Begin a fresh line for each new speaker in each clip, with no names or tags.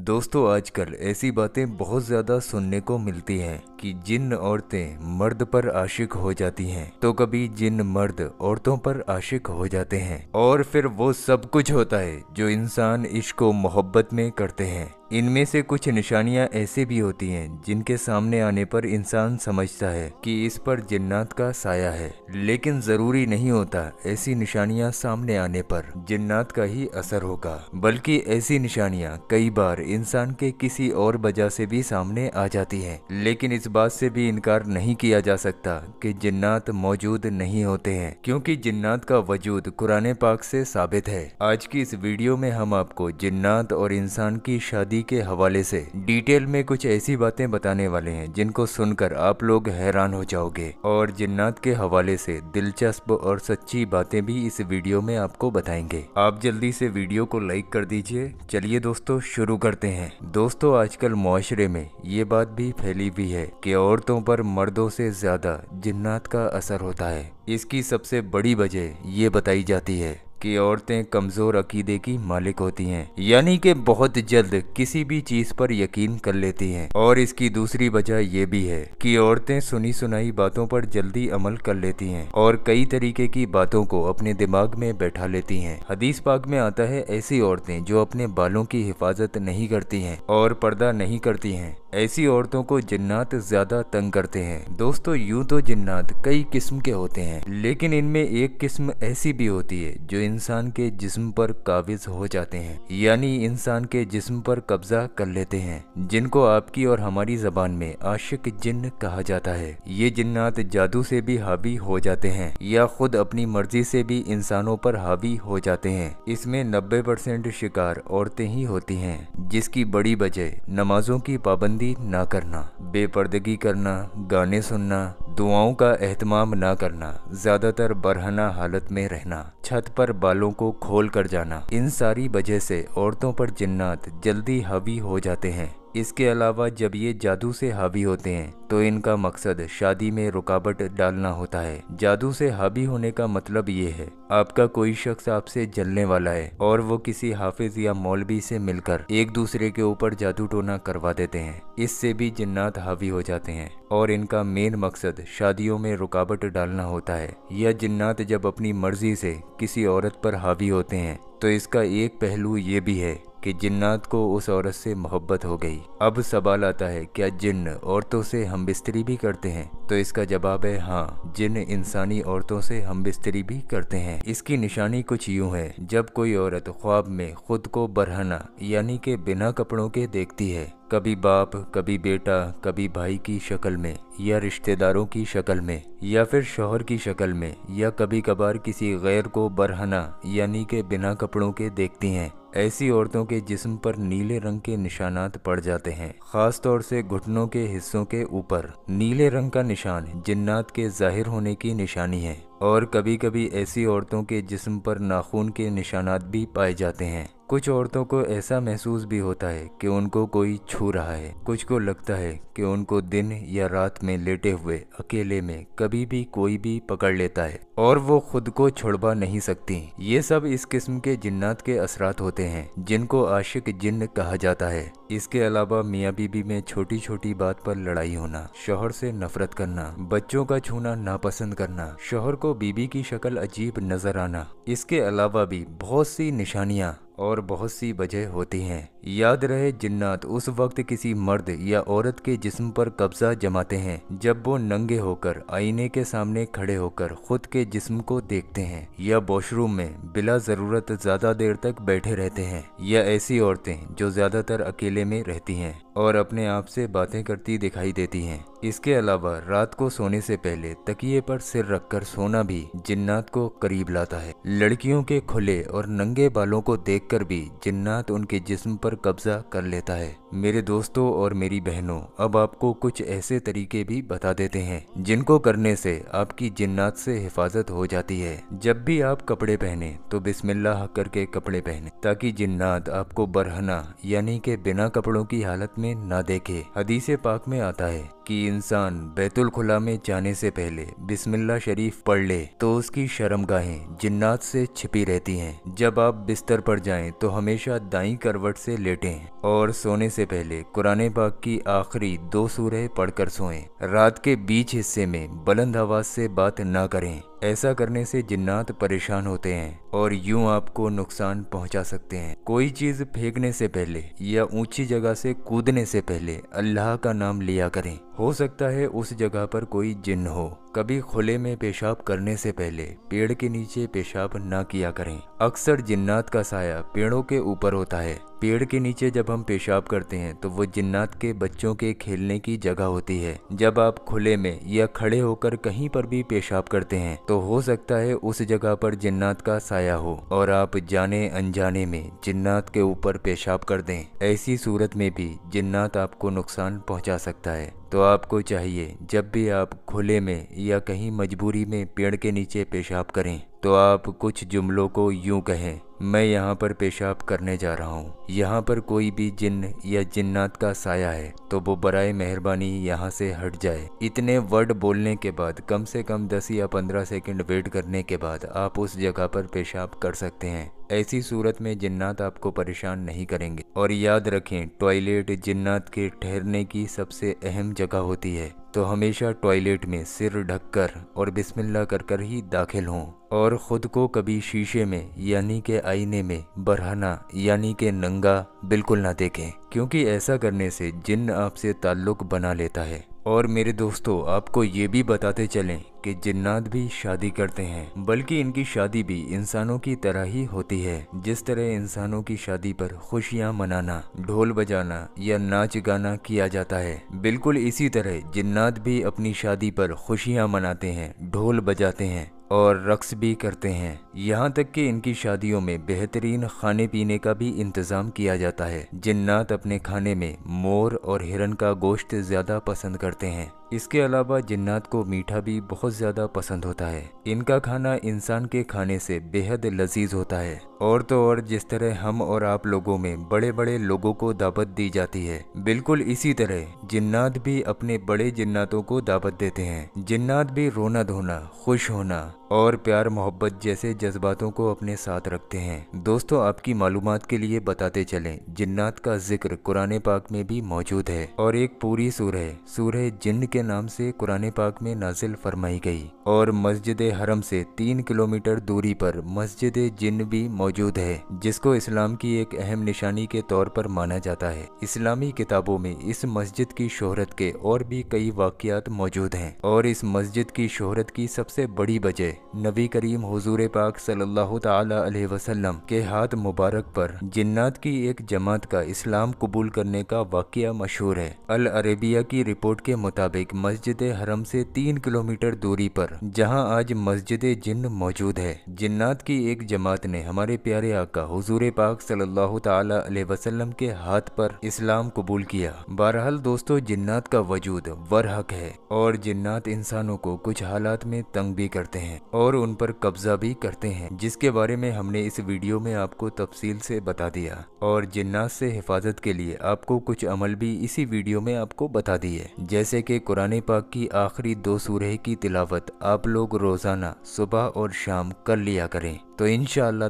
दोस्तों आजकल ऐसी बातें बहुत ज़्यादा सुनने को मिलती हैं कि जिन औरतें मर्द पर आशिक हो जाती हैं तो कभी जिन मर्द औरतों पर आशिक हो जाते हैं और फिर वो सब कुछ होता है जो इंसान इश्क मोहब्बत में करते हैं इनमें से कुछ निशानियां ऐसे भी होती हैं जिनके सामने आने पर इंसान समझता है कि इस पर जिन्नात का साया है लेकिन ज़रूरी नहीं होता ऐसी निशानियां सामने आने पर जिन्नात का ही असर होगा बल्कि ऐसी निशानियां कई बार इंसान के किसी और वजह से भी सामने आ जाती हैं लेकिन इस बात से भी इनकार नहीं किया जा सकता कि जिन्नात मौजूद नहीं होते हैं क्योंकि जिन्नात का वजूद कुरान पाक से साबित है आज की इस वीडियो में हम आपको जिन्नात और इंसान की शादी मूवी के हवाले से डिटेल में कुछ ऐसी बातें बताने वाले हैं जिनको सुनकर आप लोग हैरान हो जाओगे और जिन्नात के हवाले से दिलचस्प और सच्ची बातें भी इस वीडियो में आपको बताएंगे आप जल्दी से वीडियो को लाइक कर दीजिए चलिए दोस्तों शुरू करते हैं दोस्तों आजकल मुआरे में ये बात भी फैली हुई है की औरतों पर मर्दों से ज्यादा जिन्नात का असर होता है इसकी सबसे बड़ी वजह ये बताई जाती है कि औरतें कमज़ोर अकीदे की मालिक होती हैं यानी कि बहुत जल्द किसी भी चीज़ पर यकीन कर लेती हैं और इसकी दूसरी वजह यह भी है कि औरतें सुनी सुनाई बातों पर जल्दी अमल कर लेती हैं और कई तरीके की बातों को अपने दिमाग में बैठा लेती हैं हदीस पाक में आता है ऐसी औरतें जो अपने बालों की हिफाजत नहीं करती हैं और पर्दा नहीं करती हैं ऐसी औरतों को जिन्नात ज्यादा तंग करते हैं दोस्तों यूं तो जिन्नात कई किस्म के होते हैं लेकिन इनमें एक किस्म ऐसी भी होती है जो इंसान के जिस्म पर काबिज हो जाते हैं यानी इंसान के जिस्म पर कब्जा कर लेते हैं जिनको आपकी और हमारी जबान में आशिक जिन्न कहा जाता है ये जिन्नात जादू से भी हावी हो जाते हैं या खुद अपनी मर्जी से भी इंसानों पर हावी हो जाते हैं इसमें नब्बे परसेंट शिकार औरतें ही होती हैं जिसकी बड़ी वजह नमाजों की पाबंदी पाबंदी ना करना बेपर्दगी करना गाने सुनना दुआओं का अहतमाम ना करना ज़्यादातर बरहना हालत में रहना छत पर बालों को खोल कर जाना इन सारी वजह से औरतों पर जिन्नात जल्दी हावी हो जाते हैं इसके अलावा जब ये जादू से हावी होते हैं तो इनका मकसद शादी में रुकावट डालना होता है जादू से हावी होने का मतलब ये है आपका कोई शख्स आपसे जलने वाला है और वो किसी हाफिज या मौलवी से मिलकर एक दूसरे के ऊपर जादू टोना करवा देते हैं इससे भी जिन्नात हावी हो जाते हैं और इनका मेन मकसद शादियों में रुकावट डालना होता है यह जिन्नात जब अपनी मर्जी से किसी औरत पर हावी होते हैं तो इसका एक पहलू ये भी है कि जिन्नात को उस औरत से मोहब्बत हो गई अब सवाल आता है क्या जिन्न औरतों से हम बिस्तरी भी करते हैं तो इसका जवाब है हाँ जिन इंसानी औरतों से हम बिस्तरी भी करते हैं इसकी निशानी कुछ यूं है जब कोई औरत ख्वाब में खुद को बरहना यानी के बिना कपड़ों के देखती है कभी बाप कभी बेटा कभी भाई की शक्ल में या रिश्तेदारों की शक्ल में या फिर शोहर की शक्ल में या कभी कभार किसी गैर को बरहना यानी के बिना कपड़ों के देखती हैं ऐसी औरतों के जिस्म पर नीले रंग के निशानात पड़ जाते हैं खास तौर से घुटनों के हिस्सों के ऊपर नीले रंग का निशान जिन्नात के जाहिर होने की निशानी है और कभी कभी ऐसी औरतों के जिस्म पर नाखून के निशानात भी पाए जाते हैं कुछ औरतों को ऐसा महसूस भी होता है कि उनको कोई छू रहा है कुछ को लगता है कि उनको दिन या रात में लेटे हुए अकेले में कभी भी कोई भी पकड़ लेता है और वो खुद को छोड़वा नहीं सकती ये सब इस किस्म के जिन्नात के असरात होते हैं जिनको आशिक जिन्न कहा जाता है इसके अलावा मियाँ बीबी में छोटी छोटी बात पर लड़ाई होना शोहर से नफरत करना बच्चों का छूना नापसंद करना शोहर को बीबी की शक्ल अजीब नजर आना इसके अलावा भी बहुत सी निशानियाँ और बहुत सी वजह होती हैं याद रहे जिन्नात उस वक्त किसी मर्द या औरत के जिस्म पर कब्जा जमाते हैं जब वो नंगे होकर आईने के सामने खड़े होकर खुद के जिस्म को देखते हैं या वॉशरूम में बिला ज़रूरत ज़्यादा देर तक बैठे रहते हैं या ऐसी औरतें जो ज़्यादातर अकेले में रहती हैं और अपने आप से बातें करती दिखाई देती हैं इसके अलावा रात को सोने से पहले तकिए पर सिर रखकर सोना भी जिन्नात को करीब लाता है लड़कियों के खुले और नंगे बालों को देखकर भी जिन्नात उनके जिस्म पर पर कब्जा कर लेता है मेरे दोस्तों और मेरी बहनों अब आपको कुछ ऐसे तरीके भी बता देते हैं जिनको करने से आपकी जिन्नात से हिफाजत हो जाती है जब भी आप कपड़े पहने तो बिस्मिल्लाह करके कपड़े पहने ताकि जिन्नात आपको बरहना यानी के बिना कपड़ों की हालत में ना देखे हदीस पाक में आता है कि इंसान बैतुल खुला में जाने से पहले बिस्मिल्ला शरीफ पढ़ ले तो उसकी शर्मगाहें जिन्नात से छिपी रहती हैं जब आप बिस्तर पर जाएं तो हमेशा दाई करवट से लेटें और सोने से से पहले कुरान पाक की आखिरी दो सूरह पढ़कर सोएं। रात के बीच हिस्से में बुलंद आवाज से बात ना करें ऐसा करने से जिन्नात परेशान होते हैं और यूं आपको नुकसान पहुंचा सकते हैं कोई चीज़ फेंकने से पहले या ऊंची जगह से कूदने से पहले अल्लाह का नाम लिया करें हो सकता है उस जगह पर कोई जिन्न हो कभी खुले में पेशाब करने से पहले पेड़ के नीचे पेशाब ना किया करें अक्सर जिन्नात का साया पेड़ों के ऊपर होता है पेड़ के नीचे जब हम पेशाब करते हैं तो वो जिन्नात के बच्चों के खेलने की जगह होती है जब आप खुले में या खड़े होकर कहीं पर भी पेशाब करते हैं तो तो हो सकता है उस जगह पर जिन्नात का साया हो और आप जाने अनजाने में जिन्नात के ऊपर पेशाब कर दें ऐसी सूरत में भी जिन्नात आपको नुकसान पहुंचा सकता है तो आपको चाहिए जब भी आप खुले में या कहीं मजबूरी में पेड़ के नीचे पेशाब करें तो आप कुछ जुमलों को यूं कहें मैं यहाँ पर पेशाब करने जा रहा हूँ यहाँ पर कोई भी जिन या जिन्नात का साया है तो वो बरए मेहरबानी यहाँ से हट जाए इतने वर्ड बोलने के बाद कम से कम दस या पंद्रह सेकंड वेट करने के बाद आप उस जगह पर पेशाब कर सकते हैं ऐसी सूरत में जिन्नात आपको परेशान नहीं करेंगे और याद रखें टॉयलेट जिन्नात के ठहरने की सबसे अहम जगह होती है तो हमेशा टॉयलेट में सिर ढककर और बिस्मिल्लाह कर कर ही दाखिल हों और ख़ुद को कभी शीशे में यानी के आईने में बढ़ाना यानी के नंगा बिल्कुल ना देखें क्योंकि ऐसा करने से जिन आपसे ताल्लुक़ बना लेता है और मेरे दोस्तों आपको ये भी बताते चलें कि जिन्नात भी शादी करते हैं बल्कि इनकी शादी भी इंसानों की तरह ही होती है जिस तरह इंसानों की शादी पर खुशियाँ मनाना ढोल बजाना या नाच गाना किया जाता है बिल्कुल इसी तरह जिन्नात भी अपनी शादी पर खुशियाँ मनाते हैं ढोल बजाते हैं और रक्स भी करते हैं यहाँ तक कि इनकी शादियों में बेहतरीन खाने पीने का भी इंतजाम किया जाता है जिन्नात अपने खाने में मोर और हिरन का गोश्त ज्यादा पसंद करते हैं इसके अलावा जिन्नात को मीठा भी बहुत ज़्यादा पसंद होता है इनका खाना इंसान के खाने से बेहद लजीज होता है और तो और जिस तरह हम और आप लोगों में बड़े बड़े लोगों को दावत दी जाती है बिल्कुल इसी तरह जिन्नात भी अपने बड़े जिन्नातों को दावत देते हैं जिन्नात भी रोना धोना खुश होना और प्यार मोहब्बत जैसे जज्बातों को अपने साथ रखते हैं दोस्तों आपकी मालूम के लिए बताते चले जिन्नात का जिक्र कुरान पाक में भी मौजूद है और एक पूरी सूरह सूरह जिन्न के के नाम से कुरान पाक में नाजिल फरमाई गई और मस्जिद हरम से तीन किलोमीटर दूरी पर मस्जिद जिन भी मौजूद है जिसको इस्लाम की एक अहम निशानी के तौर पर माना जाता है इस्लामी किताबों में इस मस्जिद की शोहरत के और भी कई वाकियात मौजूद हैं और इस मस्जिद की शोहरत की सबसे बड़ी वजह नबी करीम हजूर पाक सल्लल्लाहु अलैहि वसल्लम के हाथ मुबारक पर जिन्नात की एक जमात का इस्लाम कबूल करने का वाक्य मशहूर है अल अरेबिया की रिपोर्ट के मुताबिक मस्जिद हरम से तीन किलोमीटर दूरी पर जहां आज मस्जिद जिन्न मौजूद है जिन्नात की एक जमात ने हमारे प्यारे आका हजूर पाक सल्लल्लाहु अलैहि वसल्लम के हाथ पर इस्लाम कबूल किया बहरहाल दोस्तों जिन्नात का वजूद वरहक है और जिन्नात इंसानों को कुछ हालात में तंग भी करते हैं और उन पर कब्जा भी करते हैं जिसके बारे में हमने इस वीडियो में आपको तफसील से बता दिया और जिन्नात से हिफाजत के लिए आपको कुछ अमल भी इसी वीडियो में आपको बता दिए जैसे की कुरान कुरान पाक की आखिरी दो सूरह की तिलावत आप लोग रोज़ाना सुबह और शाम कर लिया करें तो इन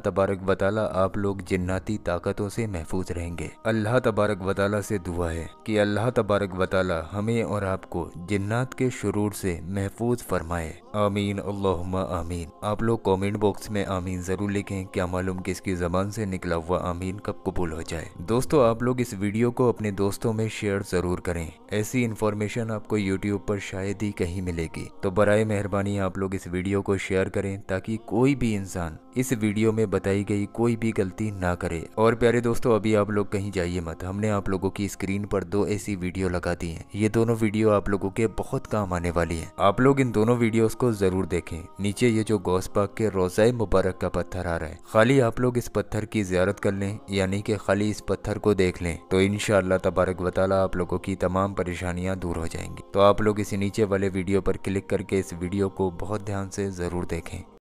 तबारक वाली आप लोग जिन्नाती ताकतों से महफूज रहेंगे अल्लाह तबारक वाली से दुआ है कि अल्लाह तबारक वाली हमें और आपको जन्नात के शुरूर से महफूज फरमाए आमीन अल्लाहुम्मा आमीन आप लोग कमेंट बॉक्स में आमीन ज़रूर लिखें क्या मालूम किसकी ज़बान से निकला हुआ आमीन कब कबूल हो जाए दोस्तों आप लोग इस वीडियो को अपने दोस्तों में शेयर ज़रूर करें ऐसी इन्फॉर्मेशन आपको यूट्यूब पर शायद ही कहीं मिलेगी तो बरए मेहरबानी आप लोग इस वीडियो को शेयर करें ताकि कोई भी इंसान इस वीडियो में बताई गई कोई भी गलती ना करे और प्यारे दोस्तों अभी आप लोग कहीं जाइए मत हमने आप लोगों की स्क्रीन पर दो ऐसी वीडियो लगा दी है ये दोनों वीडियो आप लोगों के बहुत काम आने वाली है आप लोग इन दोनों वीडियो को जरूर देखें नीचे ये जो गौस पाक के रोजाए मुबारक का पत्थर आ रहा है खाली आप लोग इस पत्थर की जियारत कर ले यानी के खाली इस पत्थर को देख लें तो इन तबारक वाली आप लोगों की तमाम परेशानियां दूर हो जाएंगी तो आप लोग इसी नीचे वाले वीडियो पर क्लिक करके इस वीडियो को बहुत ध्यान से जरूर देखें